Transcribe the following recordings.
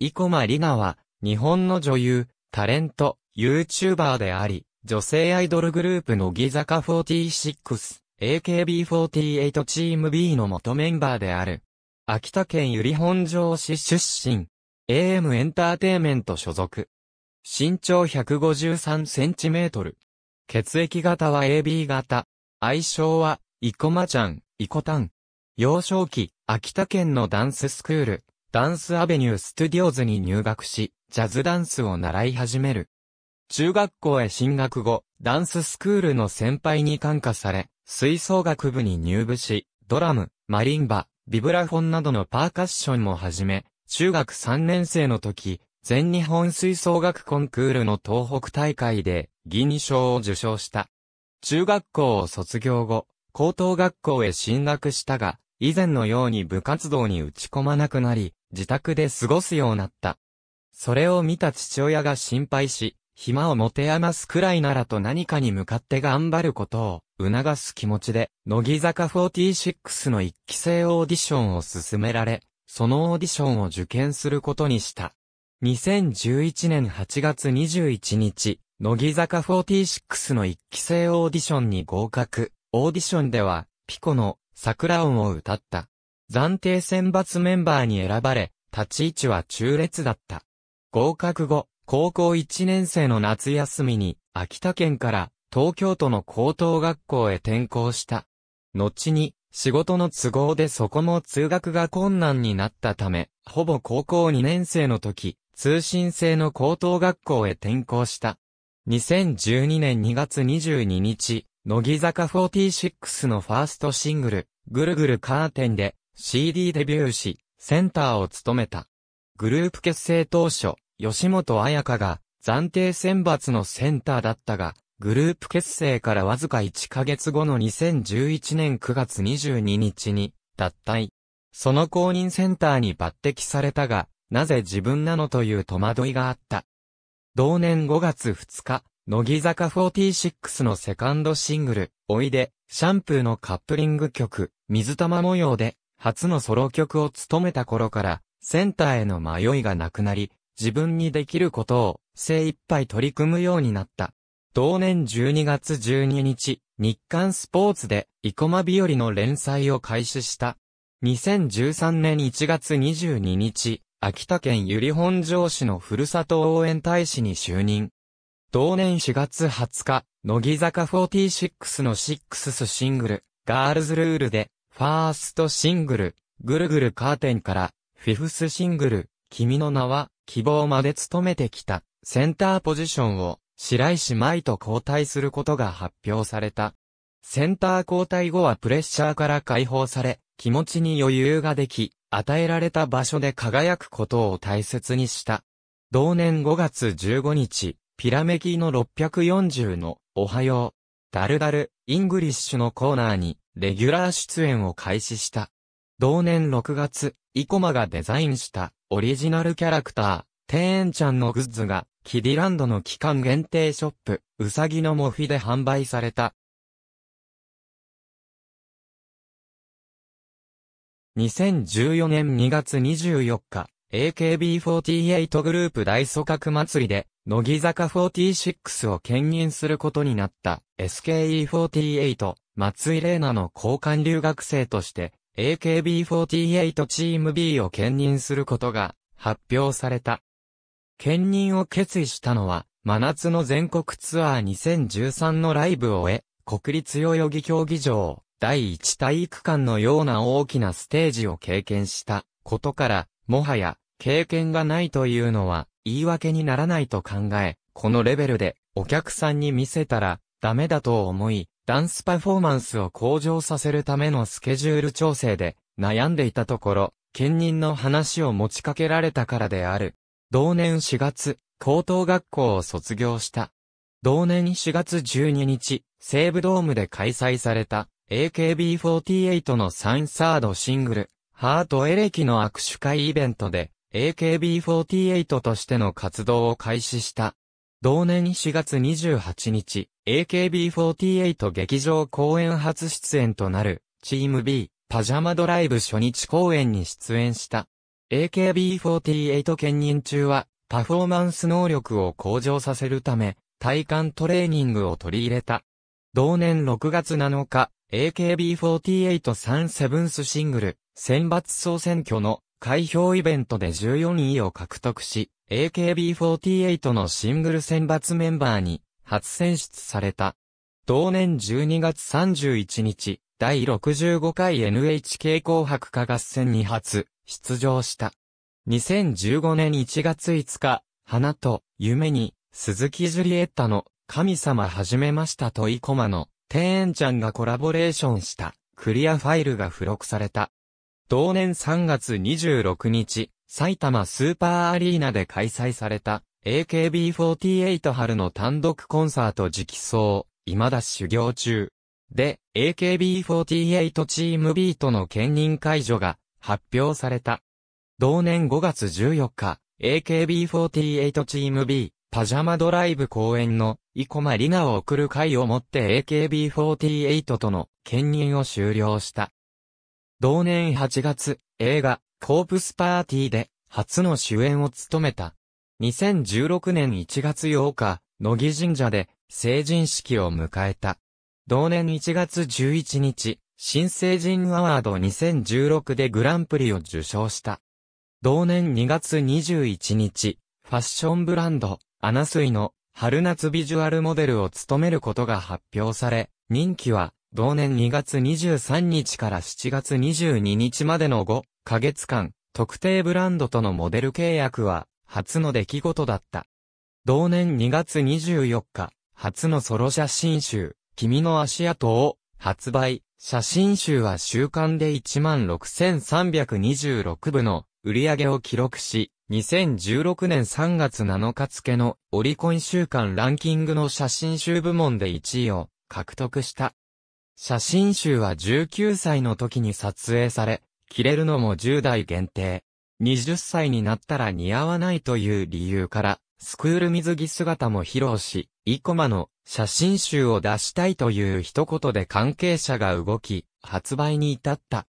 生駒里奈は、日本の女優、タレント、YouTuber であり、女性アイドルグループのギザカ46、AKB48 チーム B の元メンバーである。秋田県由利本荘市出身。AM エンターテイメント所属。身長153センチメートル。血液型は AB 型。愛称は、イコマちゃん、イコタン。幼少期、秋田県のダンススクール、ダンスアベニューストゥディオズに入学し、ジャズダンスを習い始める。中学校へ進学後、ダンススクールの先輩に感化され、吹奏楽部に入部し、ドラム、マリンバ、ビブラフォンなどのパーカッションも始め、中学3年生の時、全日本吹奏楽コンクールの東北大会で銀賞を受賞した。中学校を卒業後、高等学校へ進学したが、以前のように部活動に打ち込まなくなり、自宅で過ごすようになった。それを見た父親が心配し、暇を持て余すくらいならと何かに向かって頑張ることを促す気持ちで、乃木坂46の一期生オーディションを進められ、そのオーディションを受験することにした。2011年8月21日、乃木坂46の一期生オーディションに合格。オーディションでは、ピコの桜音を歌った。暫定選抜メンバーに選ばれ、立ち位置は中列だった。合格後、高校1年生の夏休みに、秋田県から東京都の高等学校へ転校した。後に、仕事の都合でそこも通学が困難になったため、ほぼ高校2年生の時、通信制の高等学校へ転校した。2012年2月22日、乃木坂46のファーストシングル、ぐるぐるカーテンで、CD デビューし、センターを務めた。グループ結成当初、吉本彩香が暫定選抜のセンターだったが、グループ結成からわずか1ヶ月後の2011年9月22日に脱退。その公認センターに抜擢されたが、なぜ自分なのという戸惑いがあった。同年5月2日、乃木坂46のセカンドシングル、おいで、シャンプーのカップリング曲、水玉模様で初のソロ曲を務めた頃から、センターへの迷いがなくなり、自分にできることを精一杯取り組むようになった。同年12月12日、日刊スポーツで、生駒日和の連載を開始した。2013年1月22日、秋田県由利本荘市のふるさと応援大使に就任。同年4月20日、乃木坂46のシックススシングル、ガールズルールで、ファーストシングル、ぐるぐるカーテンから、フィフスシングル、君の名は、希望まで務めてきた、センターポジションを、白石舞と交代することが発表された。センター交代後はプレッシャーから解放され、気持ちに余裕ができ、与えられた場所で輝くことを大切にした。同年5月15日、ピラメキの640の、おはよう、ダルダル、イングリッシュのコーナーに、レギュラー出演を開始した。同年6月、イコマがデザインしたオリジナルキャラクター、テーンちゃんのグッズが、キディランドの期間限定ショップ、ウサギのモフィで販売された。2014年2月24日、AKB48 グループ大組閣祭りで、乃木坂46を兼任することになった SKE48。松井玲奈の交換留学生として、AKB48 チーム B を兼任することが発表された。兼任を決意したのは、真夏の全国ツアー2013のライブを終え、国立代々木競技場、第一体育館のような大きなステージを経験したことから、もはや経験がないというのは言い訳にならないと考え、このレベルでお客さんに見せたらダメだと思い、ダンスパフォーマンスを向上させるためのスケジュール調整で悩んでいたところ、兼任の話を持ちかけられたからである。同年4月、高等学校を卒業した。同年4月12日、西武ドームで開催された AKB48 のサインサードシングル、ハートエレキの握手会イベントで AKB48 としての活動を開始した。同年4月28日、AKB48 劇場公演初出演となる、チーム B、パジャマドライブ初日公演に出演した。AKB48 兼任中は、パフォーマンス能力を向上させるため、体幹トレーニングを取り入れた。同年6月7日、AKB483 セブンスシングル、選抜総選挙の開票イベントで14位を獲得し、AKB48 のシングル選抜メンバーに初選出された。同年12月31日、第65回 NHK 紅白歌合戦に初出場した。2015年1月5日、花と夢に鈴木ジュリエッタの神様はじめましたとイコマの天園ちゃんがコラボレーションしたクリアファイルが付録された。同年3月26日、埼玉スーパーアリーナで開催された AKB48 春の単独コンサート直送、未だ修行中。で、AKB48 チーム B との兼任解除が発表された。同年5月14日、AKB48 チーム B、パジャマドライブ公演の、生駒里奈を送る会をもって AKB48 との兼任を終了した。同年8月、映画、コープスパーティーで、初の主演を務めた。2016年1月8日、野木神社で、成人式を迎えた。同年1月11日、新成人アワード2016でグランプリを受賞した。同年2月21日、ファッションブランド、アナスイの春夏ビジュアルモデルを務めることが発表され、任期は同年2月23日から7月22日までの5ヶ月間、特定ブランドとのモデル契約は、初の出来事だった。同年2月24日、初のソロ写真集、君の足跡を発売。写真集は週間で16,326部の売り上げを記録し、2016年3月7日付のオリコン週間ランキングの写真集部門で1位を獲得した。写真集は19歳の時に撮影され、着れるのも10代限定。20歳になったら似合わないという理由から、スクール水着姿も披露し、イコマの写真集を出したいという一言で関係者が動き、発売に至った。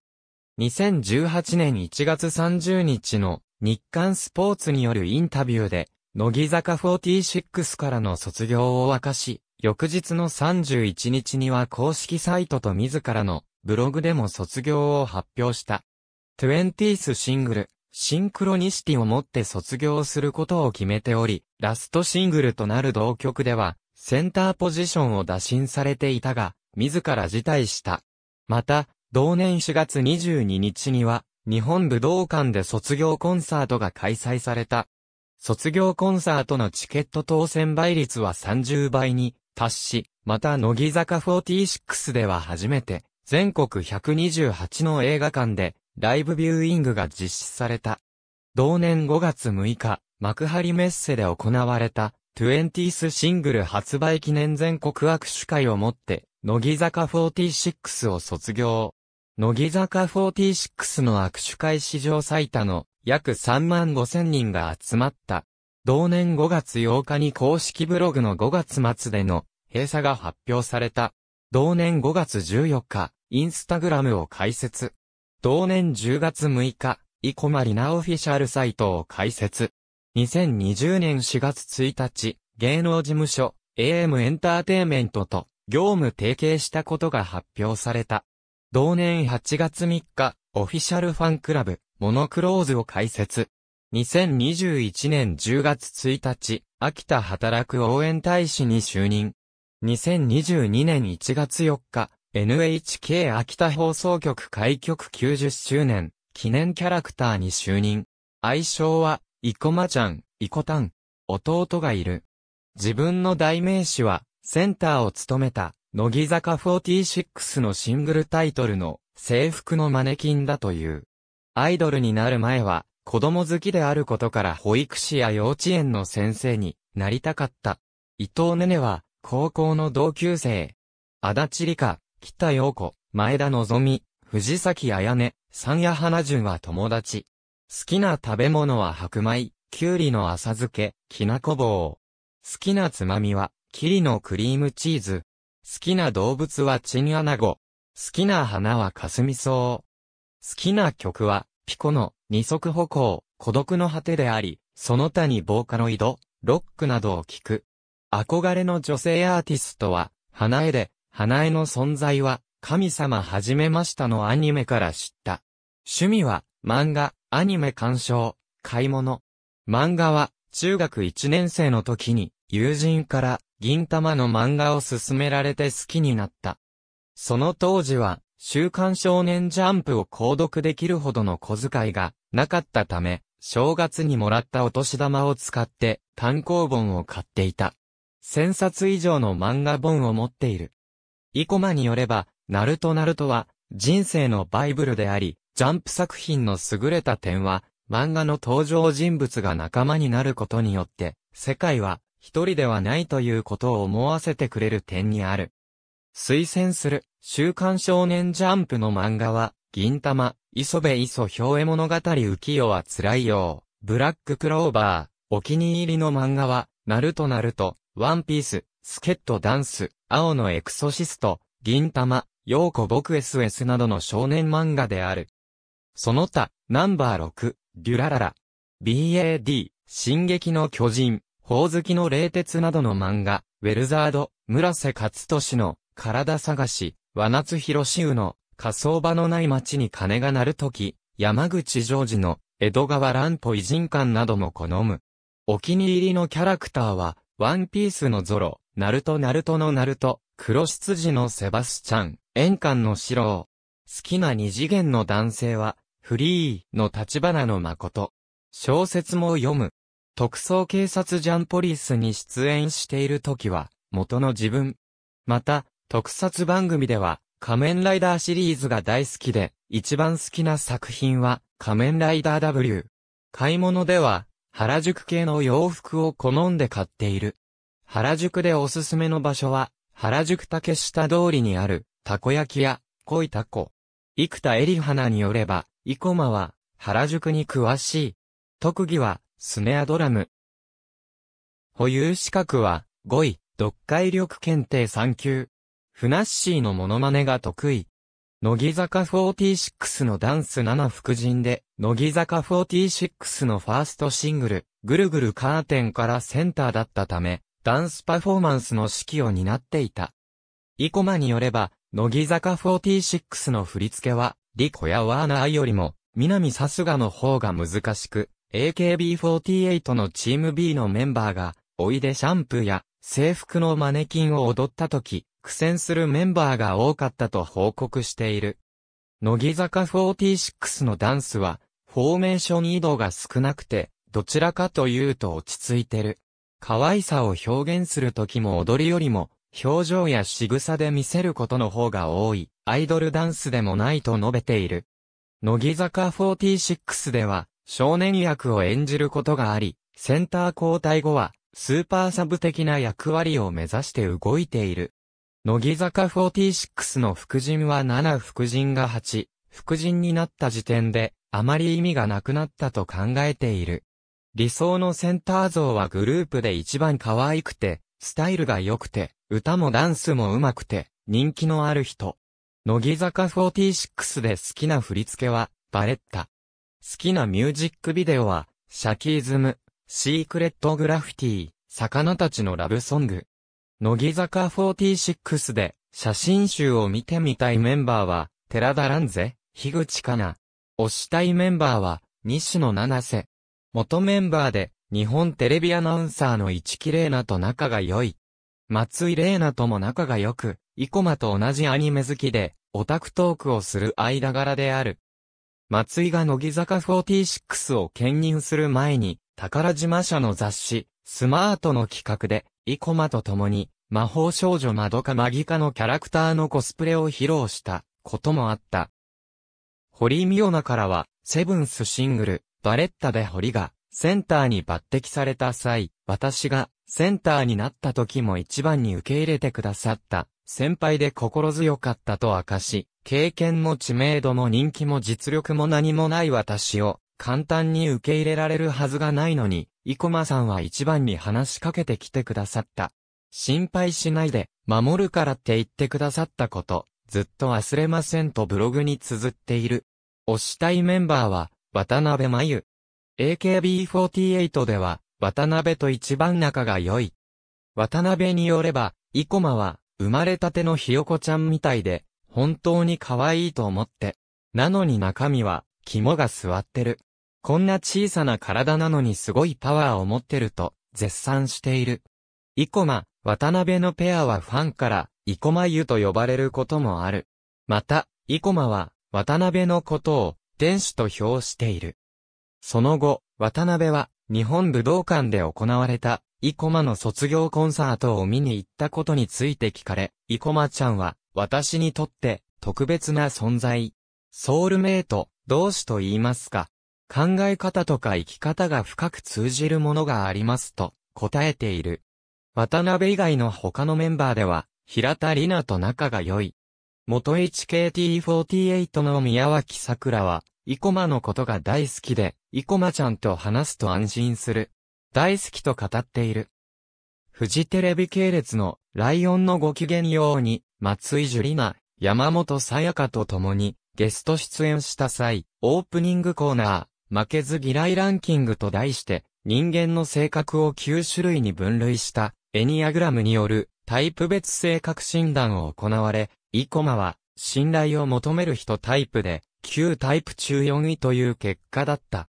2018年1月30日の日刊スポーツによるインタビューで、乃木坂46からの卒業を明かし、翌日の31日には公式サイトと自らのブログでも卒業を発表した。20th シングル、シンクロニシティをもって卒業することを決めており、ラストシングルとなる同曲では、センターポジションを打診されていたが、自ら辞退した。また、同年4月22日には、日本武道館で卒業コンサートが開催された。卒業コンサートのチケット当選倍率は30倍に達し、また乃木坂46では初めて、全国128の映画館で、ライブビューイングが実施された。同年5月6日、幕張メッセで行われた、20th シングル発売記念全国握手会をもって、乃木坂46を卒業。乃木坂46の握手会史上最多の約3万5千人が集まった同年5月8日に公式ブログの5月末での閉鎖が発表された。同年5月14日、インスタグラムを開設。同年10月6日、イコマリナオフィシャルサイトを開設。2020年4月1日、芸能事務所、AM エンターテイメントと業務提携したことが発表された。同年8月3日、オフィシャルファンクラブ、モノクローズを開設。2021年10月1日、秋田働く応援大使に就任。2022年1月4日、NHK 秋田放送局開局90周年、記念キャラクターに就任。愛称は、イコマちゃん、イコタン。弟がいる。自分の代名詞は、センターを務めた、乃木坂46のシングルタイトルの、制服のマネキンだという。アイドルになる前は、子供好きであることから保育士や幼稚園の先生になりたかった。伊藤ねねは、高校の同級生。足立理香、北陽子、前田のぞみ、藤崎あやね、三夜花順は友達。好きな食べ物は白米、きゅうりの浅漬け、きなこ棒。好きなつまみは、きりのクリームチーズ。好きな動物はチンアナゴ。好きな花はかすみ草。好きな曲は、ピコの二足歩行、孤独の果てであり、その他にボーカロイド、ロックなどを聴く。憧れの女性アーティストは、花江で、花江の存在は、神様はじめましたのアニメから知った。趣味は、漫画、アニメ鑑賞、買い物。漫画は、中学1年生の時に、友人から、銀玉の漫画を勧められて好きになった。その当時は、週刊少年ジャンプを購読できるほどの小遣いがなかったため、正月にもらったお年玉を使って単行本を買っていた。千冊以上の漫画本を持っている。イコマによれば、ナルトナルトは人生のバイブルであり、ジャンプ作品の優れた点は、漫画の登場人物が仲間になることによって、世界は一人ではないということを思わせてくれる点にある。推薦する。週刊少年ジャンプの漫画は、銀玉、磯部磯氷絵物語浮世は辛いよう、ブラッククローバー、お気に入りの漫画は、ナルトナルト、ワンピース、スケットダンス、青のエクソシスト、銀玉、ようこ僕 SS などの少年漫画である。その他、ナンバー6、デュラララ、BAD、進撃の巨人、宝月の冷徹などの漫画、ウェルザード、村瀬勝利の、体探し、和夏広志宇の火葬場のない町に鐘が鳴るとき、山口常時の江戸川乱歩偉人館なども好む。お気に入りのキャラクターは、ワンピースのゾロ、ナルトナルトのナルト、黒羊のセバスチャン、円環のシロ好きな二次元の男性は、フリーの立花の誠。小説も読む。特捜警察ジャンポリスに出演している時は、元の自分。また、特撮番組では、仮面ライダーシリーズが大好きで、一番好きな作品は、仮面ライダー W。買い物では、原宿系の洋服を好んで買っている。原宿でおすすめの場所は、原宿竹下通りにある、たこ焼き屋、恋たこ。生田絵里花によれば、生駒は、原宿に詳しい。特技は、スネアドラム。保有資格は、5位、読解力検定3級。フナッシーのモノマネが得意。乃木坂46のダンス7副人で、乃木坂46のファーストシングル、ぐるぐるカーテンからセンターだったため、ダンスパフォーマンスの指揮を担っていた。イコマによれば、乃木坂46の振り付けは、リコやワーナーよりも、南さすがの方が難しく、AKB48 のチーム B のメンバーが、おいでシャンプーや、制服のマネキンを踊った時、苦戦するメンバーが多かったと報告している。乃木坂46のダンスは、フォーメーション移動が少なくて、どちらかというと落ち着いてる。可愛さを表現する時も踊りよりも、表情や仕草で見せることの方が多い、アイドルダンスでもないと述べている。乃木坂46では、少年役を演じることがあり、センター交代後は、スーパーサブ的な役割を目指して動いている。乃木坂46の副人は7副人が8、副人になった時点で、あまり意味がなくなったと考えている。理想のセンター像はグループで一番可愛くて、スタイルが良くて、歌もダンスも上手くて、人気のある人。乃木坂46で好きな振り付けは、バレッタ。好きなミュージックビデオは、シャキーズム、シークレットグラフィティ、魚たちのラブソング。乃木坂46で写真集を見てみたいメンバーは、寺田蘭ひ樋口かな。推したいメンバーは、西野七瀬。元メンバーで、日本テレビアナウンサーの市木玲奈と仲が良い。松井玲奈とも仲が良く、生駒と同じアニメ好きで、オタクトークをする間柄である。松井が乃木坂46を兼任する前に、宝島社の雑誌、スマートの企画で、イコマと共に、魔法少女マドカマギカのキャラクターのコスプレを披露したこともあった。堀ミ央奈からは、セブンスシングル、バレッタで堀が、センターに抜擢された際、私が、センターになった時も一番に受け入れてくださった、先輩で心強かったと明かし、経験も知名度も人気も実力も何もない私を、簡単に受け入れられるはずがないのに、生駒さんは一番に話しかけてきてくださった。心配しないで、守るからって言ってくださったこと、ずっと忘れませんとブログに綴っている。推したいメンバーは、渡辺真由。AKB48 では、渡辺と一番仲が良い。渡辺によれば、生駒は、生まれたてのひよこちゃんみたいで、本当に可愛いと思って。なのに中身は、肝が据わってる。こんな小さな体なのにすごいパワーを持ってると、絶賛している。生駒、渡辺のペアはファンから、生駒湯と呼ばれることもある。また、生駒は、渡辺のことを、天使と評している。その後、渡辺は、日本武道館で行われた、生駒の卒業コンサートを見に行ったことについて聞かれ、生駒ちゃんは、私にとって、特別な存在。ソウルメイト、同志と言いますか。考え方とか生き方が深く通じるものがありますと答えている。渡辺以外の他のメンバーでは、平田里奈と仲が良い。元 HKT48 の宮脇桜は、生駒のことが大好きで、生駒ちゃんと話すと安心する。大好きと語っている。フジテレビ系列のライオンのご機嫌ように、松井樹里奈、山本さやかと共にゲスト出演した際、オープニングコーナー、負けず嫌いランキングと題して、人間の性格を9種類に分類した、エニアグラムによるタイプ別性格診断を行われ、イコマは、信頼を求める人タイプで、旧タイプ中4位という結果だった。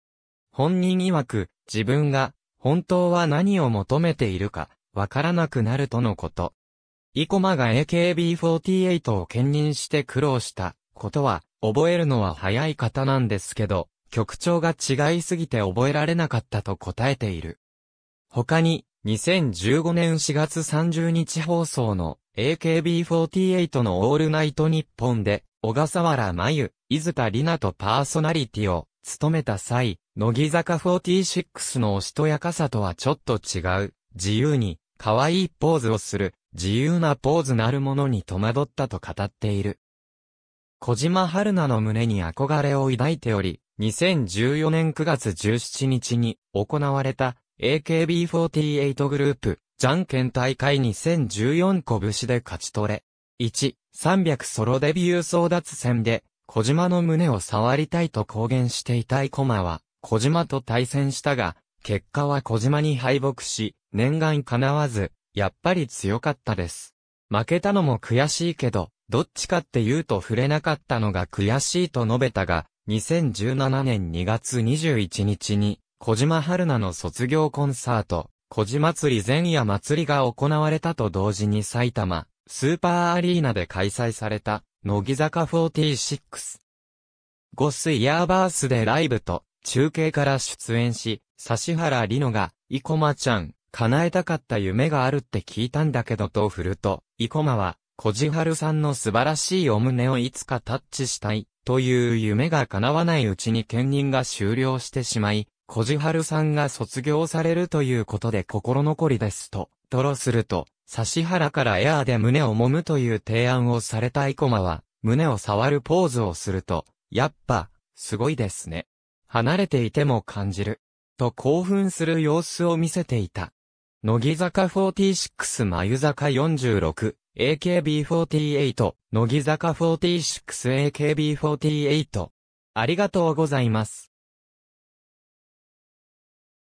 本人曰く、自分が、本当は何を求めているか、わからなくなるとのこと。イコマが AKB48 を兼任して苦労したことは、覚えるのは早い方なんですけど、曲調が違いすぎて覚えられなかったと答えている。他に、2015年4月30日放送の AKB48 のオールナイト日本で、小笠原真由、伊豆田里奈とパーソナリティを務めた際、乃木坂46のおしとやかさとはちょっと違う、自由に、可愛いポーズをする、自由なポーズなるものに戸惑ったと語っている。小島春菜の胸に憧れを抱いており、2014年9月17日に行われた AKB48 グループ、じゃんけん大会2014拳で勝ち取れ。1、300ソロデビュー争奪戦で、小島の胸を触りたいと公言していたいコマは、小島と対戦したが、結果は小島に敗北し、念願叶わず、やっぱり強かったです。負けたのも悔しいけど、どっちかって言うと触れなかったのが悔しいと述べたが、2017年2月21日に、小島春菜の卒業コンサート、小島祭り前夜祭りが行われたと同時に埼玉、スーパーアリーナで開催された、乃木坂46。ゴスイヤーバースでライブと、中継から出演し、指原里乃が、生駒ちゃん、叶えたかった夢があるって聞いたんだけどと振ると、生駒は、小じはるさんの素晴らしいお胸をいつかタッチしたい、という夢が叶わないうちに兼任が終了してしまい、小路春さんが卒業されるということで心残りですと、ドロすると、指原からエアーで胸を揉むという提案をされた生駒は、胸を触るポーズをすると、やっぱ、すごいですね。離れていても感じる。と興奮する様子を見せていた。乃木坂46眉坂46、AKB48、乃木坂 46AKB48。ありがとうございます。